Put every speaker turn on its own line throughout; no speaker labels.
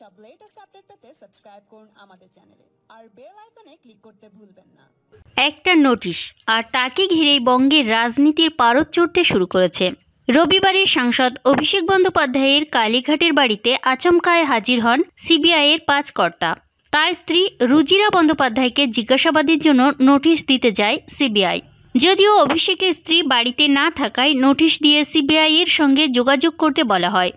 সব latest update পেতে subscribe করুন আমাদের চ্যানেলে আর বেল আইকনে ক্লিক করতে ভুলবেন না একটা নোটিশ আর তাকে ঘিরেই বঙ্গের রাজনীতির পারদ চড়তে শুরু করেছে রবিবারের সাংসদ অভিষেক বন্দ্যোপাধ্যায়ের কালীঘাটের বাড়িতে আচমকায় হাজির হন সিবিআইয়ের পাঁচ কর্তা তার স্ত্রী রুজিরা বন্দ্যোপাধ্যায়কে জিজ্ঞাসাবাদের জন্য নোটিশ দিতে যায় সিবিআই যদিও অভিষেকের স্ত্রী বাড়িতে না থাকায় নোটিশ দিয়ে সিবিআইয়ের সঙ্গে যোগাযোগ করতে বলা হয়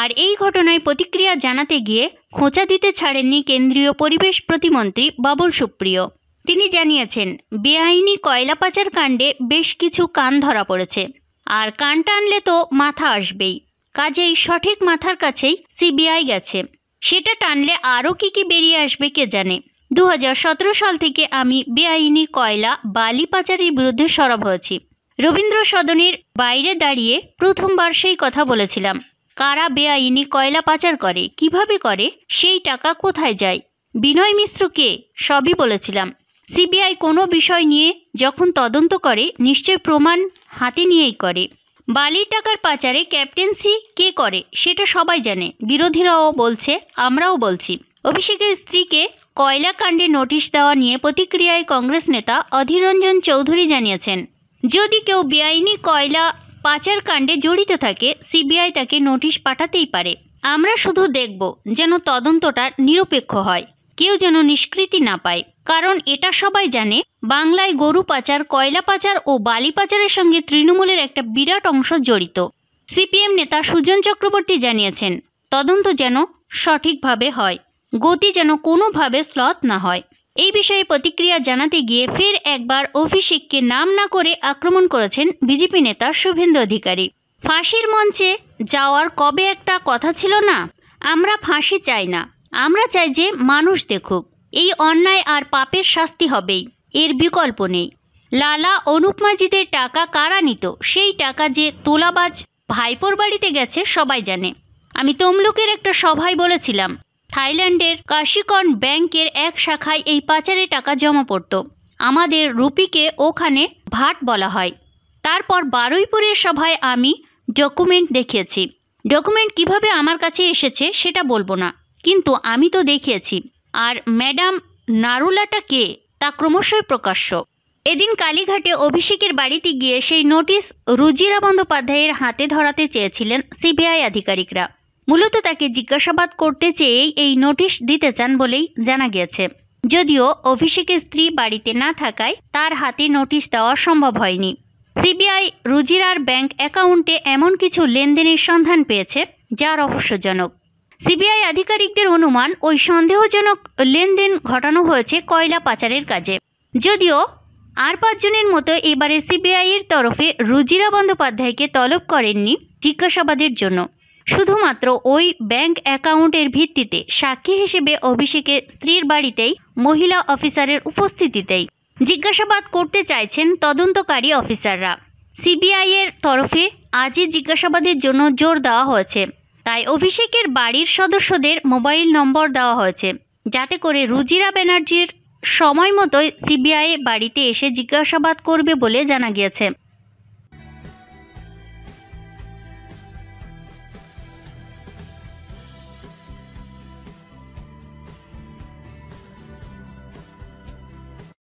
আর এই ঘটনায় প্রতিক্রিয়া জানাতে গিয়ে খোঁচা দিতে ছাড়েননি কেন্দ্রীয় পরিবেশ প্রতিমন্ত্রী বাবুল সুপ্রিয় তিনি জানিয়েছেন বেআইনি কয়লা পাচার কাণ্ডে বেশ কিছু কান ধরা পড়েছে আর কান টানলে তো মাথা আসবেই কাজেই সঠিক মাথার কাছেই সিবিআই গেছে সেটা টানলে আরও কী কী বেরিয়ে আসবে কে জানে দু সাল থেকে আমি বেআইনি কয়লা বালি পাচারের বিরুদ্ধে সরব হয়েছি রবীন্দ্র সদনের বাইরে দাঁড়িয়ে প্রথমবার সেই কথা বলেছিলাম কারা বেআইনি কয়লা পাচার করে কিভাবে করে সেই টাকা কোথায় যায় বিনয় মিশ্র কে সবই বলেছিলাম সিবিআই কোনো বিষয় নিয়ে যখন তদন্ত করে নিশ্চয় প্রমাণ হাতে নিয়েই করে বালির টাকার পাচারে ক্যাপ্টেন্সি কে করে সেটা সবাই জানে বিরোধীরাও বলছে আমরাও বলছি অভিষেকের স্ত্রীকে কয়লা কাণ্ডে নোটিশ দেওয়া নিয়ে প্রতিক্রিয়ায় কংগ্রেস নেতা অধীরঞ্জন চৌধুরী জানিয়েছেন যদি কেউ বেআইনি কয়লা পাচারকাণ্ডে জড়িত থাকে সিবিআই তাকে নোটিশ পাঠাতেই পারে আমরা শুধু দেখব যেন তদন্তটা নিরপেক্ষ হয় কেউ যেন নিষ্কৃতি না পায় কারণ এটা সবাই জানে বাংলায় গরু পাচার কয়লা পাচার ও বালি পাচারের সঙ্গে তৃণমূলের একটা বিরাট অংশ জড়িত সিপিএম নেতা সুজন চক্রবর্তী জানিয়েছেন তদন্ত যেন সঠিকভাবে হয় গতি যেন কোনোভাবে স্লথ না হয় এই বিষয়ে প্রতিক্রিয়া জানাতে গিয়ে ফের একবার অভিষেককে নাম না করে আক্রমণ করেছেন বিজেপি নেতা শুভেন্দু অধিকারী ফাঁসির মঞ্চে যাওয়ার কবে একটা কথা ছিল না আমরা ফাঁসি চাই না আমরা চাই যে মানুষ দেখুক এই অন্যায় আর পাপের শাস্তি হবেই এর বিকল্প নেই লালা অনুপমাজিদের টাকা কারা নিত সেই টাকা যে তোলাবাজ ভাইপোর বাড়িতে গেছে সবাই জানে আমি তমলুকের একটা সভায় বলেছিলাম থাইল্যান্ডের কাশিকন ব্যাংকের এক শাখায় এই পাচারে টাকা জমা পড়ত আমাদের রুপিকে ওখানে ভাট বলা হয় তারপর বারুইপুরের সভায় আমি ডকুমেন্ট দেখিয়েছি ডকুমেন্ট কিভাবে আমার কাছে এসেছে সেটা বলবো না কিন্তু আমি তো দেখিয়েছি আর ম্যাডাম নারুলাটা কে তা ক্রমশই প্রকাশ্য এদিন কালীঘাটে অভিষেকের বাড়িতে গিয়ে সেই নোটিশ রুজিরা বন্দ্যোপাধ্যায়ের হাতে ধরাতে চেয়েছিলেন সিবিআই আধিকারিকরা মূলত তাকে জিজ্ঞাসাবাদ করতে চেয়েই এই নোটিশ দিতে চান বলেই জানা গিয়েছে যদিও অভিষেকের স্ত্রী বাড়িতে না থাকায় তার হাতে নোটিশ দেওয়া সম্ভব হয়নি সিবিআই রুজিরার ব্যাংক অ্যাকাউন্টে এমন কিছু লেনদেনের সন্ধান পেয়েছে যা রহস্যজনক সিবিআই আধিকারিকদের অনুমান ওই সন্দেহজনক লেনদেন ঘটানো হয়েছে কয়লা পাচারের কাজে যদিও আর পাঁচজনের মতো এবারে সিবিআইয়ের তরফে রুজিরা বন্দ্যোপাধ্যায়কে তলব করেননি জিজ্ঞাসাবাদের জন্য শুধুমাত্র ওই ব্যাংক অ্যাকাউন্টের ভিত্তিতে সাক্ষী হিসেবে অভিষেকের স্ত্রীর বাড়িতেই মহিলা অফিসারের উপস্থিতিতেই জিজ্ঞাসাবাদ করতে চাইছেন তদন্তকারী অফিসাররা সিবিআইয়ের তরফে আজই জিজ্ঞাসাবাদের জন্য জোর দেওয়া হয়েছে তাই অভিষেকের বাড়ির সদস্যদের মোবাইল নম্বর দেওয়া হয়েছে যাতে করে রুজিরা ব্যানার্জির সময় মতোই সিবিআই বাড়িতে এসে জিজ্ঞাসাবাদ করবে বলে জানা গিয়েছে